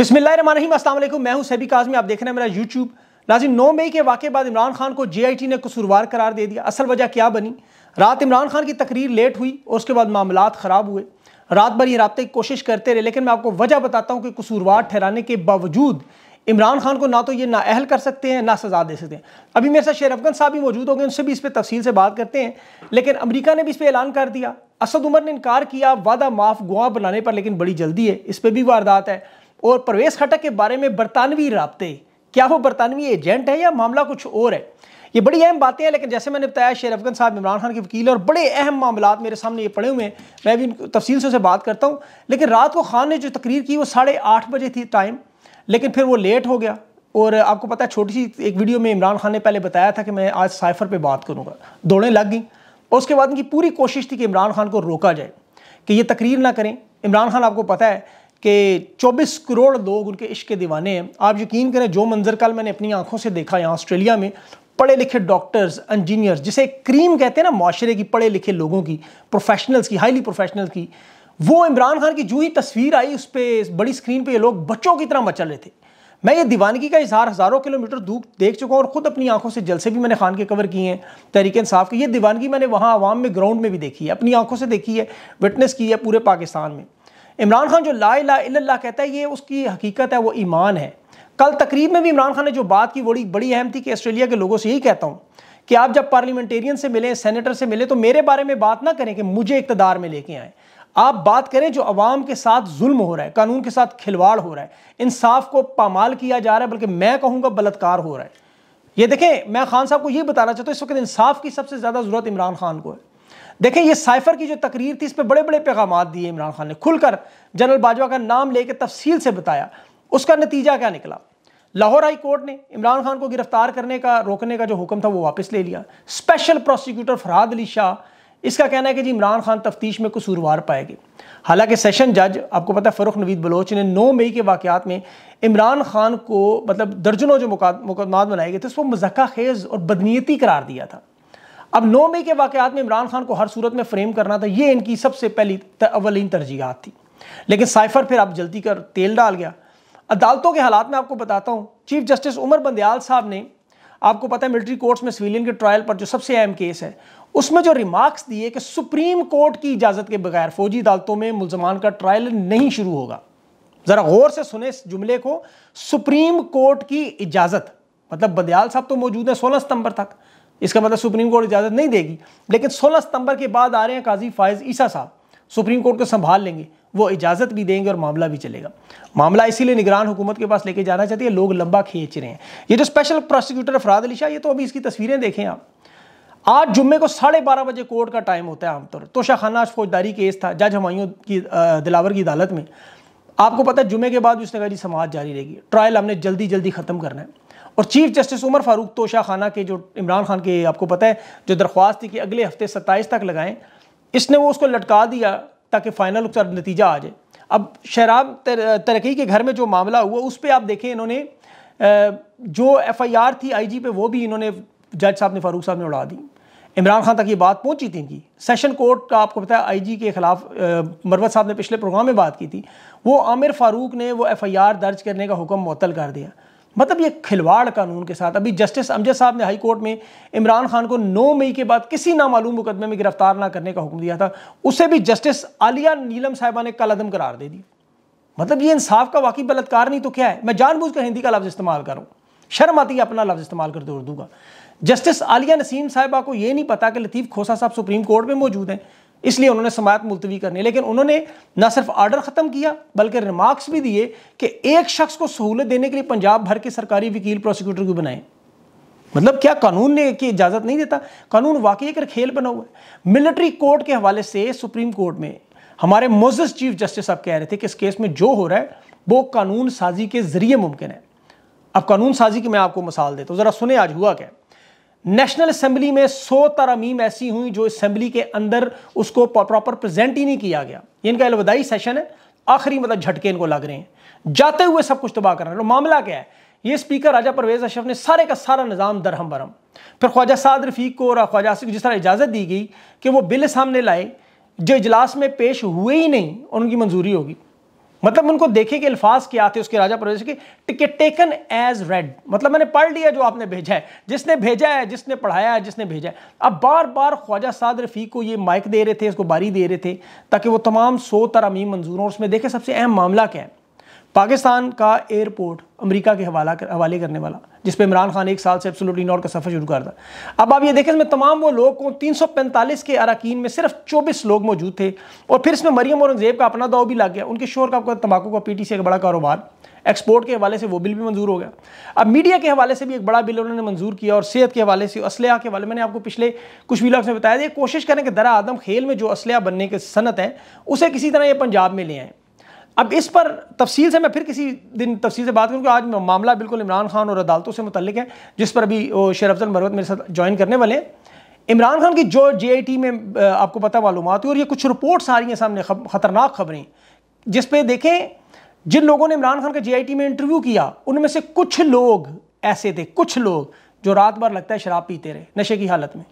बिस्मिल्लाम असलम मैं हूं सभी काजमी आप देख रहे हैं मेरा यूट्यूब लाजिम नौ मई के वाक़े बाद इमरान खान को जे आई टी ने कसूरवार करार दे दिया असल वजह क्या बनी रात इमरान खान की तकरीर लेट हुई और उसके बाद मामला ख़राब हुए रात भर ये रबते की कोशिश करते रहे लेकिन मैं आपको वजह बताता हूँ कि कसूरवार ठहराने के बावजूद इमरान खान को ना तो ये ना अहल कर सकते हैं ना सज़ा दे सकते हैं अभी मेरे साथ शेर अफगन साहब भी मौजूद हो गए उनसे भी इस पर तफसील से बात करते हैं लेकिन अमरीका ने भी इस पर ऐलान कर दिया असद उमर ने इनकार किया वादा माफ़ गुआ बनाने पर लेकिन बड़ी जल्दी है इस पर भी वारदात है और परवेज खटक के बारे में बरतानवी रबते क्या वो बरतानवी एजेंट है या मामला कुछ और है ये बड़ी अहम बातें हैं लेकिन जैसे मैंने बताया शेर अफगन साहब इमरान खान के वकील और बड़े अहम मामला मेरे सामने ये पड़े हुए हैं मैं भी तफसील से उसे बात करता हूँ लेकिन रात को खान ने जो तकरीर की वो साढ़े आठ बजे थी टाइम लेकिन फिर वो लेट हो गया और आपको पता है छोटी सी एक वीडियो में इमरान खान ने पहले बताया था कि मैं आज साइफर पर बात करूँगा दौड़ें लग गई और उसके बाद उनकी पूरी कोशिश थी कि इमरान खान को रोका जाए कि ये तकरीर ना करें इमरान खान आपको पता है कि 24 करोड़ लोग उनके इश्क के दीवाने हैं आप यकीन करें जो मंजर कल मैंने अपनी आंखों से देखा यहाँ ऑस्ट्रेलिया में पढ़े लिखे डॉक्टर्स इंजीनियर्स जिसे क्रीम कहते हैं ना माशरे की पढ़े लिखे लोगों की प्रोफेशनल्स की हाईली प्रोफेशनल की वो इमरान खान की जो ही तस्वीर आई उस पर बड़ी स्क्रीन पर ये लोग बच्चों की तरह मचल रहे थे मैं ये दीवानगी का इजहार हज़ारों किलोमीटर दूर देख चुका हूँ और ख़ुद अपनी आंखों से जलसे भी मैंने खान के कवर किए हैं तरीके साफ के ये दीवानगी मैंने वहाँ आवाम में ग्राउंड में भी देखी है अपनी आंखों से देखी है विटनेस की है पूरे पाकिस्तान में इमरान खान जो ला ला कहता है ये उसकी हकीकत है वो ईमान है कल तकरीब में भी इमरान खान ने जो बात की बड़ी बड़ी अहम थी कि ऑस्ट्रेलिया के लोगों से यही कहता हूँ कि आप जब पार्लियामेंटेरियन से मिलें सेनेटर से मिलें तो मेरे बारे में बात ना करें कि मुझे इकतदार में लेके आएँ आप बात करें जो अवाम के साथ जुल्म हो रहा है कानून के साथ खिलवाड़ हो रहा है इंसाफ को पामाल किया जा रहा है बल्कि मैं कहूँगा बलात्कार हो रहा है ये देखें मैं खान साहब को ये बताना चाहता हूँ इस वक्त इंसाफ की सबसे ज़्यादा ज़रूरत इमरान खान को है देखें ये साइफर की जो तकरीर थी इस पर बड़े बड़े पैगाम दिए इमरान खान ने खुलकर जनरल बाजवा का नाम लेकर तफसील से बताया उसका नतीजा क्या निकला लाहौर हाई कोर्ट ने इमरान खान को गिरफ्तार करने का रोकने का जो हुक्म था वो वापस ले लिया स्पेशल प्रोसिक्यूटर फराद अली शाह इसका कहना है कि जी इमरान खान तफ्तीश में कसूरवार पाए गए हालांकि सेशन जज आपको पता है फ़रुख नवीद बलोच ने 9 मई के वाक़ात में इमरान खान को मतलब दर्जनों जो मुकदमा बनाए गए थे उसको मजक्का खेज़ और बदनीयती करार दिया था अब नौ मई के वाकत में इमरान खान को हर सूरत में फ्रेम करना था ये इनकी सबसे पहली अवलिन तरजीहत थी लेकिन साइफर फिर अब जल्दी कर तेल डाल गया अदालतों के हालात में आपको बताता हूँ चीफ जस्टिस उमर बंदयाल साहब ने आपको पता है मिलिट्री कोर्ट्स में सिविलियन के ट्रायल पर जो सबसे अहम केस है उसमें जो रिमार्क्स दिए कि सुप्रीम कोर्ट की इजाज़त के बगैर फौजी अदालतों में मुलजमान का ट्रायल नहीं शुरू होगा ज़रा गौर से सुने इस जुमले को सुप्रीम कोर्ट की इजाज़त मतलब बंदयाल साहब तो मौजूद है सोलह सितंबर तक इसका मतलब सुप्रीम कोर्ट इजाज़त नहीं देगी लेकिन 16 सितंबर के बाद आ रहे हैं काजी फायज़ ईसा साहब सुप्रीम कोर्ट को संभाल लेंगे वो इजाज़त भी देंगे और मामला भी चलेगा मामला इसीलिए निगरान हुकूमत के पास लेके जाना चाहती है लोग लंबा खींच रहे हैं ये जो स्पेशल प्रोसिक्यूटर अफराद अली शाह ये तो अभी इसकी तस्वीरें देखें आप आज जुम्मे को साढ़े बारह बजे कोर्ट का टाइम होता है आमतौर तो खाना आज फौजदारी केस था जज हमायों की दिलावर की अदालत में आपको पता है जुम्मे के बाद उसने कहा जी समाज जारी रहेगी ट्रायल हमने जल्दी जल्दी ख़त्म करना है और chief justice Umar Farooq Toshakhana के जो इमरान खान के आपको पता है जो दरख्वास्त थी कि अगले हफ्ते सत्ताईस तक लगाएं इसने वो उसको लटका दिया ताकि फाइनल उसका नतीजा आ जाए अब शराब तर, तरक्की के घर में जो मामला हुआ उस पर आप देखें इन्होंने जो एफ आई आर थी आई जी पे वो भी इन्होंने जज साहब ने फारूक साहब ने उड़ा दी इमरान खान तक ये बात पहुंची थी इनकी सेशन कोर्ट का आपको पता है आईजी के खिलाफ मरवत साहब ने पिछले प्रोग्राम में बात की थी वो आमिर फारूक ने वो एफआईआर दर्ज करने का हुक्म मअतल कर दिया मतलब ये खिलवाड़ कानून के साथ अभी जस्टिस अमजद साहब ने हाई कोर्ट में इमरान खान को 9 मई के बाद किसी नामालूम मुकदमे में गिरफ्तार ना करने का हुक्म दिया था उसे भी जस्टिस आलिया नीलम साहिबा ने कलदम करार दे दिया मतलब ये इंसाफ का वाकई बलात्कार नहीं तो क्या है मैं जानबूझकर हिंदी का लफ्ज़ इस्तेमाल कर रहा हूँ शर्म आती है अपना लफ्ज़ इस्तेमाल करते उर्दू का जस्टिस आलिया नसीम साहिबा को ये नहीं पता कि लतीफ़ खोसा साहब सुप्रीम कोर्ट में मौजूद हैं इसलिए उन्होंने समात मुलतवी करनी लेकिन उन्होंने न सिर्फ आर्डर ख़त्म किया बल्कि रिमार्क्स भी दिए कि एक शख्स को सहूलत देने के लिए पंजाब भर के सरकारी वकील प्रोसिक्यूटर को बनाए मतलब क्या कानून ने की इजाज़त नहीं देता कानून वाकई एक खेल बना हुआ है मिलिट्री कोर्ट के हवाले से सुप्रीम कोर्ट में हमारे मोजस चीफ जस्टिस साहब कह रहे थे कि इस केस में जो हो रहा है वो कानून साजी के ज़रिए मुमकिन है अब कानून साजी की मैं आपको मिसाल देता हूँ ज़रा सुने आज हुआ क्या नेशनल असेंबली में सौ तरमीम ऐसी हुई जो असेंबली के अंदर उसको प्रॉपर प्रेजेंट ही नहीं किया गया ये इनका अलविदाई सेशन है आखिरी मतलब झटके इनको लग रहे हैं जाते हुए सब कुछ तबाह कर रहे हैं तो मामला क्या है ये स्पीकर राजा परवेज अशरफ ने सारे का सारा निज़ाम दरहम बरहम फिर ख्वाजा साद रफीक को और ख्वाजा आसिफ को जिस तरह इजाज़त दी गई कि वो बिल सामने लाए जो इजलास में पेश हुए ही नहीं और उनकी मंजूरी होगी मतलब उनको देखे कि अल्फाज क्या थे उसके राजा प्रवेश के टिकट टेकन एज रेड मतलब मैंने पढ़ लिया जो आपने भेजा है जिसने भेजा है जिसने पढ़ाया है जिसने भेजा है अब बार बार ख्वाजा साद रफ़ी को ये माइक दे रहे थे इसको बारी दे रहे थे ताकि वो तमाम सो तरमीम मंजूर और उसमें देखे सबसे अहम मामला क्या है पाकिस्तान का एयरपोर्ट अमेरिका के हवाला कर, हवाले करने वाला जिस पर इमरान खान एक साल से एब्सोल्युटली नॉर्थ का सफ़र शुरू कर था अब आप ये देखें इसमें तमाम वो लोग को 345 के अरकान में सिर्फ 24 लोग मौजूद थे और फिर इसमें मरियम औरंगजेब का अपना दाव भी लग गया उनके शोर का तंबाकू का पी का बड़ा कारोबार एक्सपोर्ट के हवाले से वो बिल भी मंजूर हो गया अब मीडिया के हवाले से भी एक बड़ा बिल उन्होंने मंजूर किया और सेहत के हवाले से असलह के हवाले मैंने आपको पिछले कुछ व्लॉग्स में बताया था कोशिश करें कि दरा आदम खेल में जो असलह बनने की सनत है उसे किसी तरह ये पंजाब में ले आएँ अब इस पर तफसील से मैं फिर किसी दिन तफसील से बात करूँ कि आज मामला बिल्कुल इमरान खान और अदालतों से मुतलिक है जिस पर अभी शेर अफजल मरवत मेरे साथ ज्वाइन करने वाले हैं इमरान खान की जो जे में आपको पता मालूम हुई और ये कुछ रिपोर्ट्स आ रही हैं सामने ख़तरनाक खबरें जिस पे देखें जिन लोगों ने इमरान खान का जे में इंटरव्यू किया उनमें से कुछ लोग ऐसे थे कुछ लोग जो रात भर लगता है शराब पीते रहे नशे की हालत में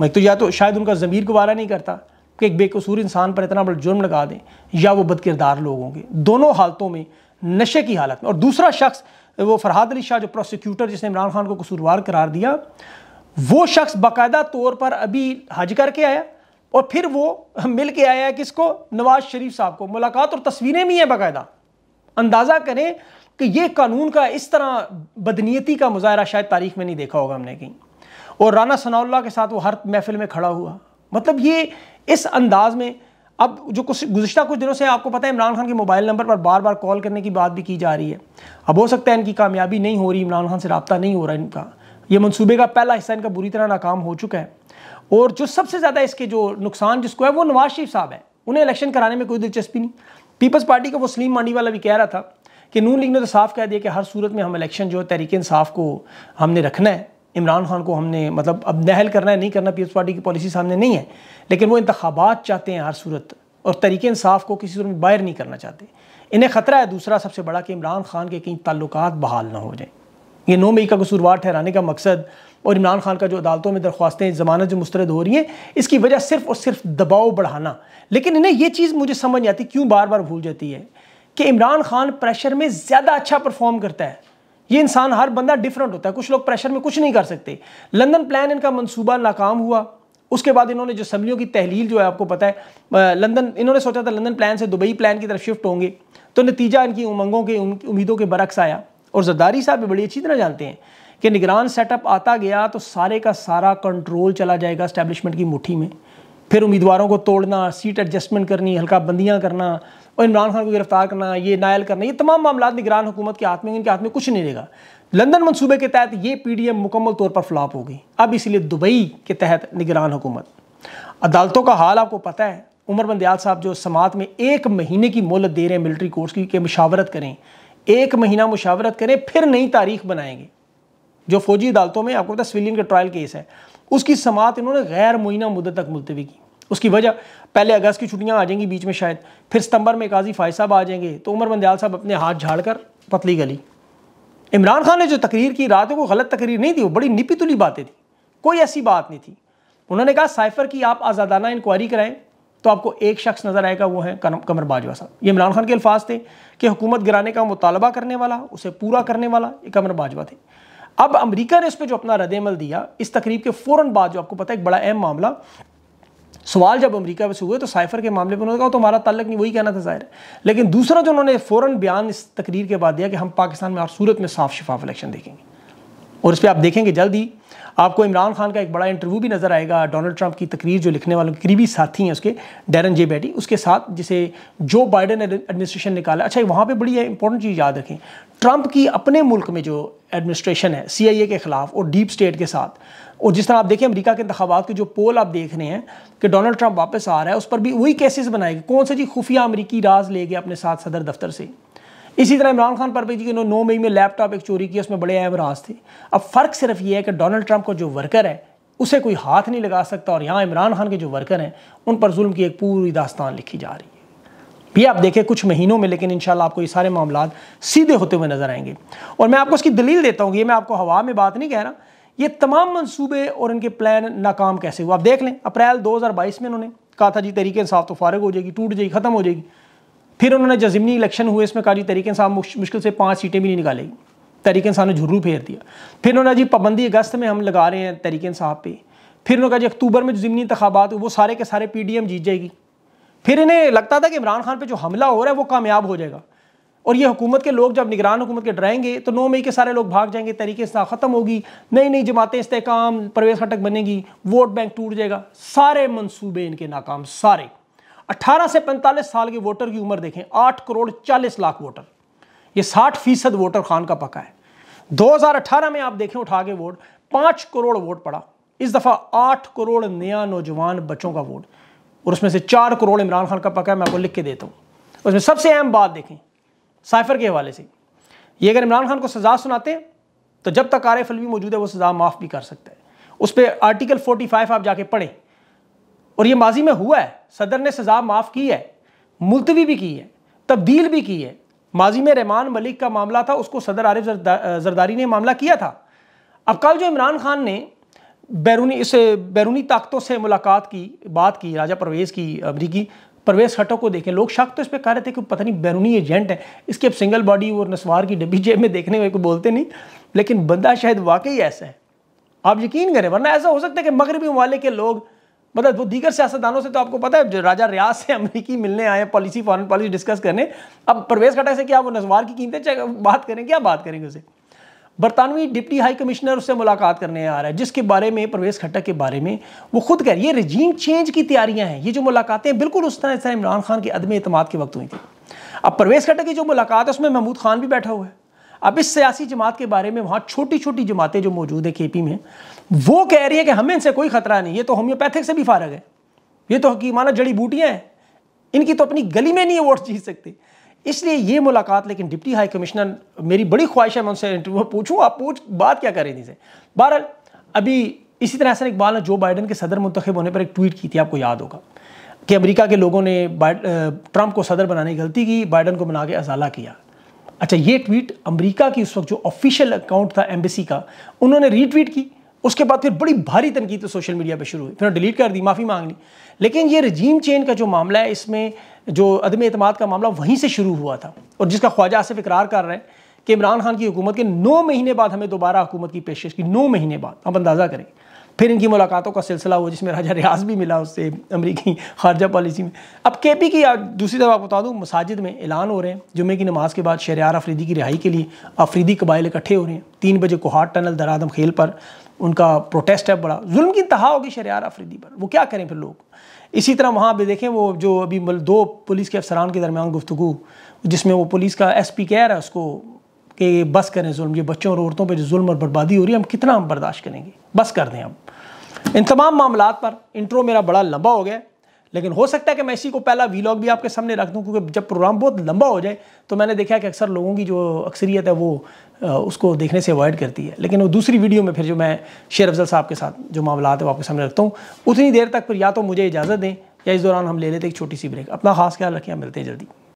मैं तो या तो शायद उनका ज़मीर गुबारा नहीं करता कि एक बेकसूर इंसान पर इतना बड़ा जुर्म लगा दें या वो बदकिरदार लोग होंगे दोनों हालतों में नशे की हालत में और दूसरा शख्स वो फरहाद अली शाह जो प्रोसिक्यूटर जिसने इमरान खान को कसूरवार करार दिया वो शख्स बाकायदा तौर पर अभी हज करके आया और फिर वो मिल के आया किसको नवाज शरीफ साहब को मुलाकात और तस्वीरें भी हैं बाकायदा अंदाज़ा करें कि ये कानून का इस तरह बदनीयती का मुजाहरा शायद तारीख में नहीं देखा होगा हमने कहीं और राना सनाउल्ला के साथ वो हर महफिल में खड़ा हुआ मतलब ये इस अंदाज में अब जो कुछ गुजशत कुछ दिनों से आपको पता है इमरान खान के मोबाइल नंबर पर बार बार कॉल करने की बात भी की जा रही है अब हो सकता है इनकी कामयाबी नहीं हो रही इमरान खान से रबता नहीं हो रहा इनका ये मनसूबे का पहला हिस्सा इनका बुरी तरह नाकाम हो चुका है और जो सबसे ज़्यादा इसके जो नुकसान जिसको है वो नवाज शरीफ साहब है उन्हें इलेक्शन कराने में कोई दिलचस्पी नहीं पीपल्स पार्टी का वो सलीम मांडी वाला भी कह रहा था कि नून लीग ने तो साफ कह दिया कि हर सूरत में हम इलेक्शन जो है तहरीक इंसाफ को हमने रखना है इमरान खान को हमने मतलब अब नहल करना है नहीं करना पीपल्स पार्टी की पॉलिसी सामने नहीं है लेकिन वो इंतबात चाहते हैं हर सूरत और तरीके इंसाफ को किसी सूरत में बाहर नहीं करना चाहते इन्हें खतरा है दूसरा सबसे बड़ा कि इमरान खान के कहीं ताल्लुक बहाल ना हो जाए ये नौ मई का कसूरवार ठहराने का मकसद और इमरान खान का जो अदालतों में दरख्वास्तें जमानत जो मुस्रद हो रही हैं इसकी वजह सिर्फ और सिर्फ दबाव बढ़ाना लेकिन इन्हें यह चीज़ मुझे समझ नहीं आती क्यों बार बार भूल जाती है कि इमरान खान प्रेशर में ज़्यादा अच्छा परफॉर्म करता है ये इंसान हर बंदा डिफरेंट होता है कुछ लोग प्रेशर में कुछ नहीं कर सकते लंदन प्लान इनका मंसूबा नाकाम हुआ उसके बाद इन्होंने जो असम्बलियों की तहलील जो है आपको पता है लंदन इन्होंने सोचा था लंदन प्लान से दुबई प्लान की तरफ शिफ्ट होंगे तो नतीजा इनकी उमंगों के उम्मीदों के बरक्स आया और जरदारी साहब भी बड़ी अच्छी तरह जानते हैं कि निगरान सेटअप आता गया तो सारे का सारा कंट्रोल चला जाएगा स्टैब्लिशमेंट की मुठ्ठी में फिर उम्मीदवारों को तोड़ना सीट एडजस्टमेंट करनी हल्का बंदियाँ करना और इमरान खान को गिरफ्तार करना ये नायल करना ये तमाम मामला निगरान हुकूमत के हाथ में इनके हाथ में कुछ नहीं रहेगा लंदन मनसूबे के तहत ये पी डी एम मुकम्मल तौर पर फ्लॉप हो गई अब इसलिए दुबई के तहत निगरान हुकूमत अदालतों का हाल आपको पता है उमर बंदयाल साहब जो समात में एक महीने की मोहलत दे रहे हैं मिलिट्री कोर्स की मशावरत करें एक महीना मुशावरत करें फिर नई तारीख बनाएंगे जो फौजी अदालतों में आपको पता है सिविलियन का ट्रायल केस है उसकी समात इन्होंने गैर मुइना मुद्दत तक मुलतवी की उसकी वजह पहले अगस्त की छुट्टियां आ जाएंगी बीच में शायद फिर सितंबर में काजी फायद साहब आ जाएंगे तो उमर बंदयाल साहब अपने हाथ झाड़ कर पतली गली इमरान खान ने जो तकरीर की रात को गलत तकरीर नहीं थी वो बड़ी निपी तुली बातें थी कोई ऐसी बात नहीं थी उन्होंने कहा साइफर की आप आज़ादाना इंक्वायरी कराएं तो आपको एक शख्स नज़र आएगा वो है कमर बाजवा साहब ये इमरान खान के अल्फाज थे कि हुकूमत गिराने का मुतालबा करने वाला उसे पूरा करने वाला ये कमर बाजवा थे अब अमेरिका ने इस पर जो अपना रदमल दिया इस तकरीब के फ़ौरन बाद जो आपको पता है एक बड़ा अहम मामला सवाल जब अमेरिका से हुए तो साइफर के मामले पर उन्होंने कहा तो हमारा तल्लक नहीं वही कहना था जाहिर लेकिन दूसरा जो उन्होंने फ़ौरन बयान इस तकरीर के बाद दिया कि हम पाकिस्तान में और सूरत में साफ शिफाफ इलेक्शन देखेंगे और इस पर आप देखेंगे जल्द ही आपको इमरान खान का एक बड़ा इंटरव्यू भी नज़र आएगा डोनाल्ड ट्रंप की तकरीर जो लिखने वालों के करीबी साथी हैं उसके डेरन जे बैटी उसके साथ जिसे जो बाइडन एडमिनिस्ट्रेशन निकाला अच्छा वहाँ पे बड़ी इंपॉर्टेंट चीज़ याद रखें ट्रंप की अपने मुल्क में जो एडमिनिस्ट्रेशन है सी के ख़िलाफ़ और डीप स्टेट के साथ और जिस तरह आप देखें अमरीका के इंतबात के जो पोल आप देख रहे हैं कि डोनाल्ड ट्रंप वापस आ रहा है उस पर भी वही केसेस बनाएगा कौन सा जी खुफिया अमरीकी राज ले अपने साथ सदर दफ्तर से इसी तरह इमरान खान पर जी उन्होंने नौ मई में लैपटॉप एक चोरी किया उसमें बड़े अहम राज थे अब फ़र्क सिर्फ ये है कि डोनाल्ड ट्रंप का जो वर्कर है उसे कोई हाथ नहीं लगा सकता और यहाँ इमरान खान के जो वर्कर हैं उन पर जुल्म की एक पूरी दास्तान लिखी जा रही है ये आप देखें कुछ महीनों में लेकिन इंशाल्लाह आपको ये सारे मामला सीधे होते हुए नजर आएंगे और मैं आपको उसकी दलील देता हूँ ये मैं आपको हवा में बात नहीं कह रहा ये तमाम मनसूबे और इनके प्लान नाकाम कैसे हुआ आप देख लें अप्रैल बाईस में इन्होंने कहा था जी तरीके साफ तो फारग हो जाएगी टूट जाएगी ख़त्म हो जाएगी फिर उन्होंने जो ज़मनी इलेक्शन हुए इसमें कहा जी तरीके साहब मुश्किल से पाँच सीटें भी नहीं निकालेगी तरीके साहब ने झुर्रू फेर दिया फिर उन्होंने जी पाबंदी अगस्त में हम लगा रहे हैं तरीके साहब पे फिर उन्होंने कहा जी अक्टूबर में जो ज़मनी इंतबात वो सारे के सारे पी डी एम जीत जाएगी फिर इन्हें लगता था कि इमरान खान पर जो हमला हो रहा है वो कामयाब हो जाएगा और ये हुकूमत के लोग जब निगरान हुकूमत के डराएंगे तो नौ मई के सारे लोग भाग जाएंगे तरीके से ख़त्म होगी नई नई जमातें इस्तेकाम प्रवेश खटक बनेगी वोट बैंक टूट जाएगा सारे मनसूबे इनके नाकाम सारे 18 से 45 साल के वोटर की उम्र देखें 8 करोड़ 40 लाख वोटर ये 60 फीसद वोटर खान का पका है 2018 में आप देखें उठा के वोट 5 करोड़ वोट पड़ा इस दफ़ा 8 करोड़ नया नौजवान बच्चों का वोट और उसमें से 4 करोड़ इमरान खान का पका है मैं आपको लिख के देता हूँ उसमें सबसे अहम बात देखें साइफर के हवाले से ये अगर इमरान खान को सजा सुनाते हैं तो जब तक आरिफ अलवी मौजूद है वो सजा माफ़ भी कर सकता है उस पर आर्टिकल फाइव आप जाके पढ़ें और ये माजी में हुआ है सदर ने सज़ा माफ़ की है मुलतवी भी की है तब्दील भी की है माजी में रहमान मलिक का मामला था उसको सदर आरिफ जरदा, जरदारी ने मामला किया था अब कल जो इमरान खान ने बैरूनी इसे बैरूनी ताकतों से मुलाकात की बात की राजा परवेज़ की अमरीकी परवेज खटो को देखें लोग शक तो इस पर कह रहे थे कि पता नहीं बैरूनी एजेंट है इसके अब सिंगल बॉडी और नस्वार की डब्बी जेब में देखने में कोई बोलते नहीं लेकिन बंदा शायद वाकई ऐसा है आप यकीन करें वरना ऐसा हो सकता है कि मगरबी ममालिक के लोग मतलब वो दीगर सियासतदानों से तो आपको पता है जो राजा रियाज से अमरीकी मिलने आए पॉलिसी फॉरन पॉलिसी डिस्कस करने अब प्रवेश खटा से क्या वो नजवार की कीमतें बात करें क्या बात करेंगे उसे बरतानवी डिप्टी हाई कमिश्नर उससे मुलाकात करने आ रहा है जिसके बारे में प्रवेश खट्टा के बारे में वो खुद कह रही है रजीम चेंज की तैयारियां हैं ये जो मुलाकातें बिल्कुल उस तरह इस तरह इमरान खान के अदम अतमाद के वक्त हुई थी अब प्रवेश खट्टा की जो मुलाकात है उसमें महमूद खान भी बैठा हुआ है अब इस सियासी जमात के बारे में वहाँ छोटी छोटी जमातें जो मौजूद है के पी में वो कह रही है कि हमें इनसे कोई ख़तरा नहीं ये तो होम्योपैथिक से भी फारग है ये तो हकीमाना जड़ी बूटियाँ हैं इनकी तो अपनी गली में नहीं वोट जीत सकते इसलिए ये मुलाकात लेकिन डिप्टी हाई कमिश्नर मेरी बड़ी ख्वाहिश है मैं उनसे इंटरव्यू पूछूँ आप पूछ बात क्या करें इनसे बहरहाल अभी इसी तरह हसन इकबाल ने जो बाइडन के सदर मुंतब होने पर एक ट्वीट की थी आपको याद होगा कि अमेरिका के लोगों ने ट्रंप को सदर बनाने की गलती की बाइडन को बना के अजाला किया अच्छा ये ट्वीट अमेरिका की उस वक्त जो ऑफिशियल अकाउंट था एम्बेसी का उन्होंने रीट्वीट की उसके बाद फिर बड़ी भारी तनकीद तो सोशल मीडिया पे शुरू हुई फिर डिलीट कर दी माफ़ी मांग ली लेकिन ये रजीम चेन का जो मामला है इसमें जो अदम अतमाद का मामला वहीं से शुरू हुआ था और जिसका ख्वाजा आसिफ इकरार कर रहे हैं कि इमरान खान की हुकूमत के नौ महीने बाद हमें दोबारा हुकूमत की पेशकश की नौ महीने बाद हम अंदाज़ा करें फिर इनकी मुलाकातों का सिलसिला हुआ जिसमें राजा रियाज भी मिला उससे अमरीकी खारजा पॉलिसी में अब के पी की दूसरी तरफ आप बता दूँ मसाजिद में ऐलान हो रहे हैं जुमे की नमाज के बाद शेरियार अफरीदी की रिहाई के लिए अफरीदी कबाइल इकट्ठे हो रहे हैं तीन बजे कोहाट टनल दरादम खेल पर उनका प्रोटेस्ट है बड़ा जुल्म की इंतहा होगी शरियार अफरीदी पर वो क्या करें फिर लोग इसी तरह वहाँ भी देखें वो जो अभी दो पुलिस के अफसरान के दरमियान गुफ्तु जिसमें वो पुलिस का एस पी कह रहा है उसको कि बस करें जुल्म ये बच्चों और औरतों पर जो जुल्म और बर्बादी हो रही है हम कितना हम बर्दाश्त करेंगे बस कर दें हम इन तमाम मामला पर इंट्रो मेरा बड़ा लंबा हो गया लेकिन हो सकता है कि मैं इसी को पहला वीलॉग भी आपके सामने रख दूं क्योंकि जब प्रोग्राम बहुत लंबा हो जाए तो मैंने देखा कि अक्सर लोगों की जो अक्सरियत है वो उसको देखने से अवॉइड करती है लेकिन वो दूसरी वीडियो में फिर जो मैं शेर अफजल साहब के साथ जो मामला है वो आपके सामने रखता हूँ उतनी देर तक फिर या तो मुझे इजाज़त दें या इस दौरान हम ले लेते एक छोटी सी ब्रेक अपना खास ख्याल रखें मिलते हैं जल्दी